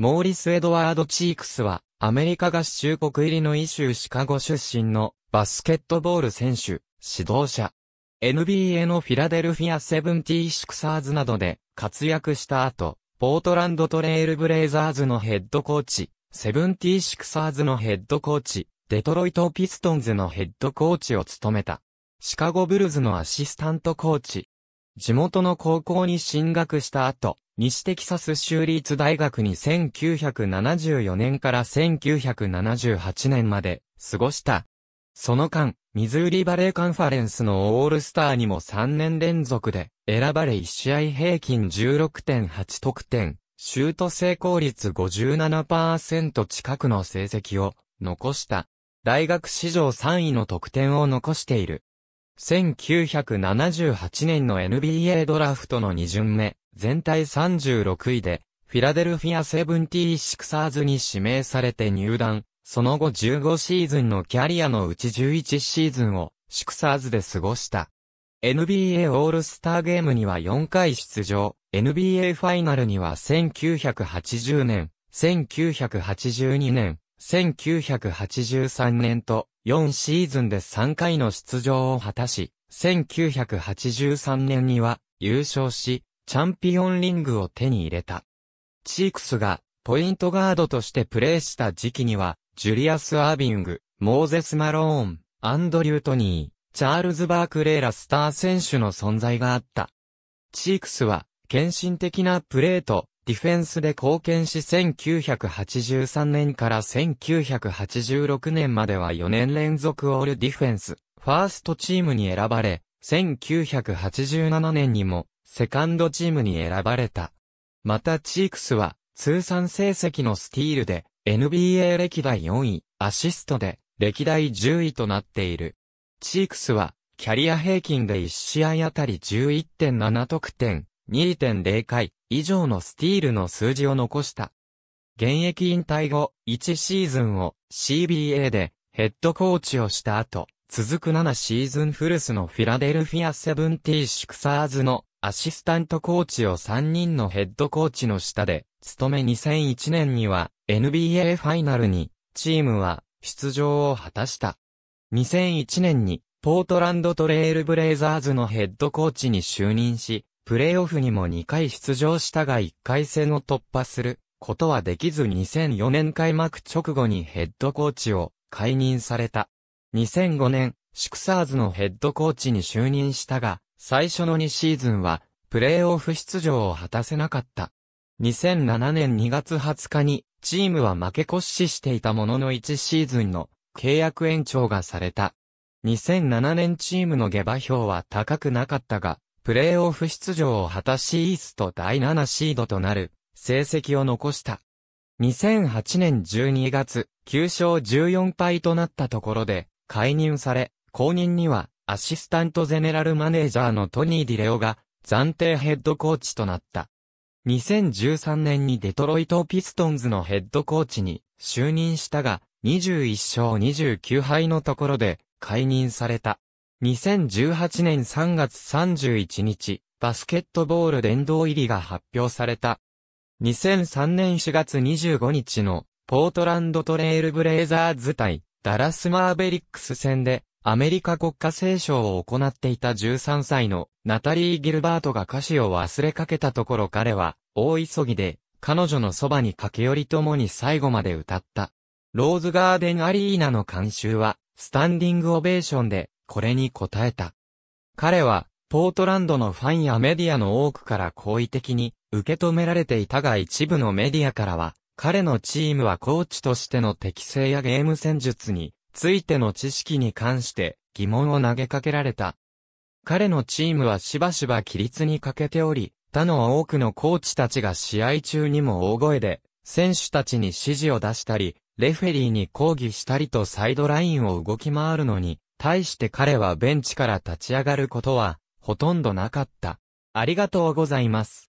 モーリス・エドワード・チークスは、アメリカ合衆国入りのイシューシカゴ出身のバスケットボール選手、指導者。NBA のフィラデルフィア・セブンティー・シクサーズなどで活躍した後、ポートランドトレイルブレイザーズのヘッドコーチ、セブンティー・シクサーズのヘッドコーチ、デトロイト・ピストンズのヘッドコーチを務めた。シカゴブルズのアシスタントコーチ、地元の高校に進学した後、西テキサス州立大学に1974年から1978年まで過ごした。その間、ミズーリバレーカンファレンスのオールスターにも3年連続で選ばれ1試合平均16.8得点、シュート成功率57%近くの成績を残した。大学史上3位の得点を残している。1978年の NBA ドラフトの2巡目、全体36位で、フィラデルフィアセブンティーシクサーズに指名されて入団、その後15シーズンのキャリアのうち11シーズンを、シクサーズで過ごした。NBA オールスターゲームには4回出場、NBA ファイナルには1980年、1982年、1983年と4シーズンで3回の出場を果たし、1983年には優勝し、チャンピオンリングを手に入れた。チークスがポイントガードとしてプレーした時期には、ジュリアス・アービング、モーゼス・マローン、アンドリュー・トニー、チャールズ・バークレーラスター選手の存在があった。チークスは、献身的なプレーと、ディフェンスで貢献し1983年から1986年までは4年連続オールディフェンス、ファーストチームに選ばれ、1987年にもセカンドチームに選ばれた。またチークスは通算成績のスティールで NBA 歴代4位、アシストで歴代10位となっている。チークスはキャリア平均で1試合あたり11.7得点、2.0回、以上のスティールの数字を残した。現役引退後、1シーズンを CBA でヘッドコーチをした後、続く7シーズンフルスのフィラデルフィアセブンティーシクサーズのアシスタントコーチを3人のヘッドコーチの下で、務め2001年には NBA ファイナルにチームは出場を果たした。2001年にポートランドトレイルブレイザーズのヘッドコーチに就任し、プレーオフにも2回出場したが1回戦を突破することはできず2004年開幕直後にヘッドコーチを解任された。2005年、シクサーズのヘッドコーチに就任したが、最初の2シーズンは、プレーオフ出場を果たせなかった。2007年2月20日に、チームは負け越ししていたものの1シーズンの契約延長がされた。2007年チームの下馬評は高くなかったが、プレーオフ出場を果たしイースト第7シードとなる成績を残した。2008年12月、9勝14敗となったところで解任され、後任にはアシスタントゼネラルマネージャーのトニー・ディレオが暫定ヘッドコーチとなった。2013年にデトロイト・ピストンズのヘッドコーチに就任したが、21勝29敗のところで解任された。2018年3月31日、バスケットボール殿堂入りが発表された。2003年4月25日の、ポートランドトレイルブレイザーズ対、ダラスマーベリックス戦で、アメリカ国家聖書を行っていた13歳のナタリー・ギルバートが歌詞を忘れかけたところ彼は、大急ぎで、彼女のそばに駆け寄りともに最後まで歌った。ローズガーデンアリーナの監修は、スタンディングオベーションで、これに応えた。彼は、ポートランドのファンやメディアの多くから好意的に受け止められていたが一部のメディアからは、彼のチームはコーチとしての適性やゲーム戦術についての知識に関して疑問を投げかけられた。彼のチームはしばしば規律に欠けており、他の多くのコーチたちが試合中にも大声で、選手たちに指示を出したり、レフェリーに抗議したりとサイドラインを動き回るのに、対して彼はベンチから立ち上がることは、ほとんどなかった。ありがとうございます。